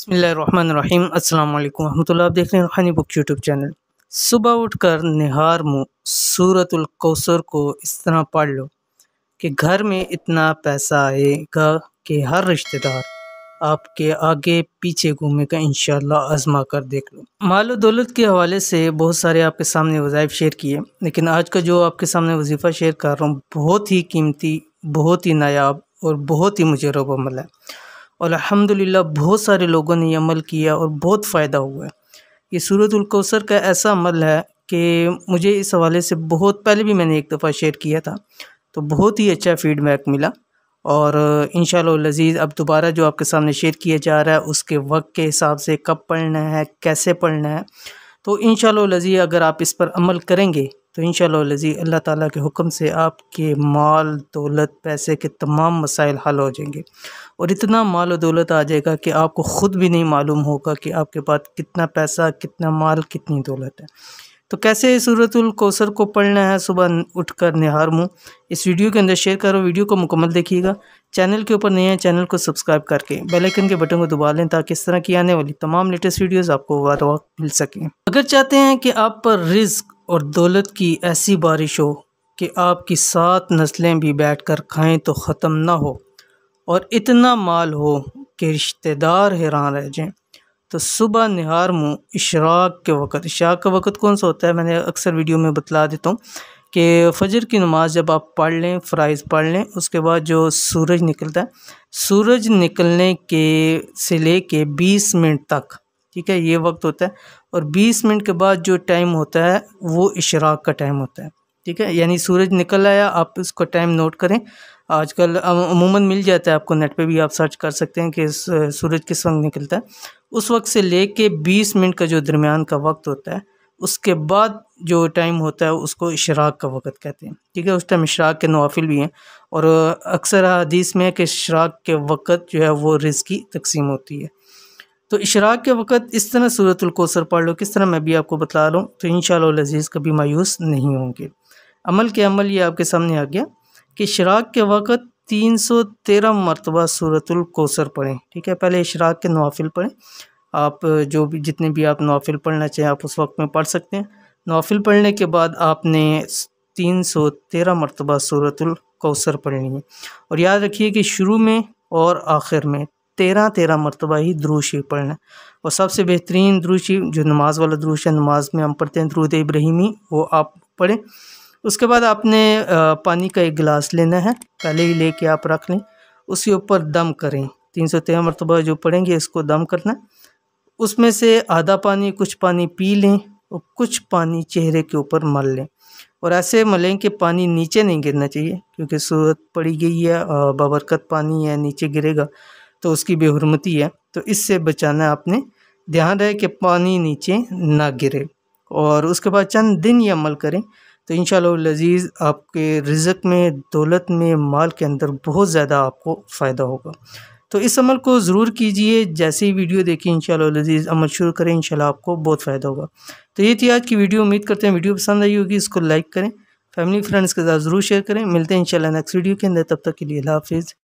بسم اللہ الرحمن الرحیم السلام علیکم اللہ آپ دیکھ رہے ہیں روحانی بک یوٹیوب چینل صبح اٹھ کر نہار منہ صورت القوثر کو اس طرح پڑھ لو کہ گھر میں اتنا پیسہ آئے گا کہ ہر رشتہ دار آپ کے آگے پیچھے گھومے کا انشاءاللہ اللہ آزما کر دیکھ لو مال و دولت کے حوالے سے بہت سارے آپ کے سامنے وظائف شیئر کیے لیکن آج کا جو آپ کے سامنے وظیفہ شیئر کر رہا ہوں بہت ہی قیمتی بہت ہی نایاب اور بہت ہی عمل ہے اور الحمدللہ بہت سارے لوگوں نے یہ عمل کیا اور بہت فائدہ ہوا ہے یہ صورت الکوثر کا ایسا عمل ہے کہ مجھے اس حوالے سے بہت پہلے بھی میں نے ایک دفعہ شیئر کیا تھا تو بہت ہی اچھا فیڈ بیک ملا اور انشاءاللہ العزیز اب دوبارہ جو آپ کے سامنے شیئر کیا جا رہا ہے اس کے وقت کے حساب سے کب پڑھنا ہے کیسے پڑھنا ہے تو انشاءاللہ العزیز اگر آپ اس پر عمل کریں گے تو انشاءاللہ شاء اللہ اللہ تعالیٰ کے حکم سے آپ کے مال دولت پیسے کے تمام مسائل حل ہو جائیں گے اور اتنا مال و دولت آ جائے گا کہ آپ کو خود بھی نہیں معلوم ہوگا کہ آپ کے پاس کتنا پیسہ کتنا مال کتنی دولت ہے تو کیسے صورت القوثر کو پڑھنا ہے صبح اٹھ کر نہار منہ اس ویڈیو کے اندر شیئر کرو ویڈیو کو مکمل دیکھیے گا چینل کے اوپر نیا چینل کو سبسکرائب کر کے بیل آئکن کے بٹن کو دبا لیں تاکہ اس طرح کی آنے والی تمام لیٹسٹ ویڈیوز آپ کو وقت مل سکیں اگر چاہتے ہیں کہ آپ پر رزق اور دولت کی ایسی بارش ہو کہ آپ کی سات نسلیں بھی بیٹھ کر کھائیں تو ختم نہ ہو اور اتنا مال ہو کہ رشتہ دار حیران رہ جائیں تو صبح نہار منہ اشراق کے وقت اشراق کا وقت کون سا ہوتا ہے میں نے اکثر ویڈیو میں بتلا دیتا ہوں کہ فجر کی نماز جب آپ پڑھ لیں فرائض پڑھ لیں اس کے بعد جو سورج نکلتا ہے سورج نکلنے کے سے لے کے بیس منٹ تک ٹھیک ہے یہ وقت ہوتا ہے اور بیس منٹ کے بعد جو ٹائم ہوتا ہے وہ اشراق کا ٹائم ہوتا ہے ٹھیک ہے یعنی سورج نکل آیا آپ اس کا ٹائم نوٹ کریں آج کل عموماً مل جاتا ہے آپ کو نیٹ پہ بھی آپ سرچ کر سکتے ہیں کہ سورج کس وقت نکلتا ہے اس وقت سے لے کے بیس منٹ کا جو درمیان کا وقت ہوتا ہے اس کے بعد جو ٹائم ہوتا ہے اس کو اشراق کا وقت کہتے ہیں ٹھیک ہے اس ٹائم اشراق کے نوافل بھی ہیں اور اکثر حدیث میں ہے کہ اشراق کے وقت جو ہے وہ رزق کی تقسیم ہوتی ہے تو اشراق کے وقت اس طرح صورت القوثر پڑھ لو کس طرح میں بھی آپ کو بتلا لوں تو ان شاء اللہ کبھی مایوس نہیں ہوں گے عمل کے عمل یہ آپ کے سامنے آ گیا کہ اشراق کے وقت تین سو تیرہ مرتبہ صورت الکوثر پڑھیں ٹھیک ہے پہلے اشراق کے نوافل پڑھیں آپ جو بھی جتنے بھی آپ نوافل پڑھنا چاہیں آپ اس وقت میں پڑھ سکتے ہیں نوافل پڑھنے کے بعد آپ نے تین سو تیرہ مرتبہ صورت القوثر پڑھنی ہے اور یاد رکھیے کہ شروع میں اور آخر میں تیرہ تیرہ مرتبہ ہی دروشی ہی پڑھنا اور سب سے بہترین دروشی جو نماز والا دروش ہے نماز میں ہم پڑھتے ہیں درود ابراہیمی وہ آپ پڑھیں اس کے بعد آپ نے پانی کا ایک گلاس لینا ہے پہلے ہی لے کے آپ رکھ لیں اس کے اوپر دم کریں تین سو تیرہ مرتبہ جو پڑھیں گے اس کو دم کرنا اس میں سے آدھا پانی کچھ پانی پی لیں اور کچھ پانی چہرے کے اوپر مل لیں اور ایسے ملیں کہ پانی نیچے نہیں گرنا چاہیے کیونکہ صورت پڑی گئی ہے بابرکت پانی ہے نیچے گرے گا تو اس کی بے حرمتی ہے تو اس سے بچانا آپ نے دھیان رہے کہ پانی نیچے نہ گرے اور اس کے بعد چند دن یہ عمل کریں تو انشاءاللہ العزیز آپ کے رزق میں دولت میں مال کے اندر بہت زیادہ آپ کو فائدہ ہوگا تو اس عمل کو ضرور کیجئے جیسے ہی ویڈیو دیکھیں انشاءاللہ العزیز عمل شروع کریں انشاءاللہ آپ کو بہت فائدہ ہوگا تو یہ تھی آج کی ویڈیو امید کرتے ہیں ویڈیو پسند آئی ہوگی اس کو لائک کریں فیملی فرنڈز کے ساتھ ضرور شیئر کریں ملتے ہیں انشاءاللہ نیکس نیکسٹ ویڈیو کے اندر تب تک کے لیے اللہ حافظ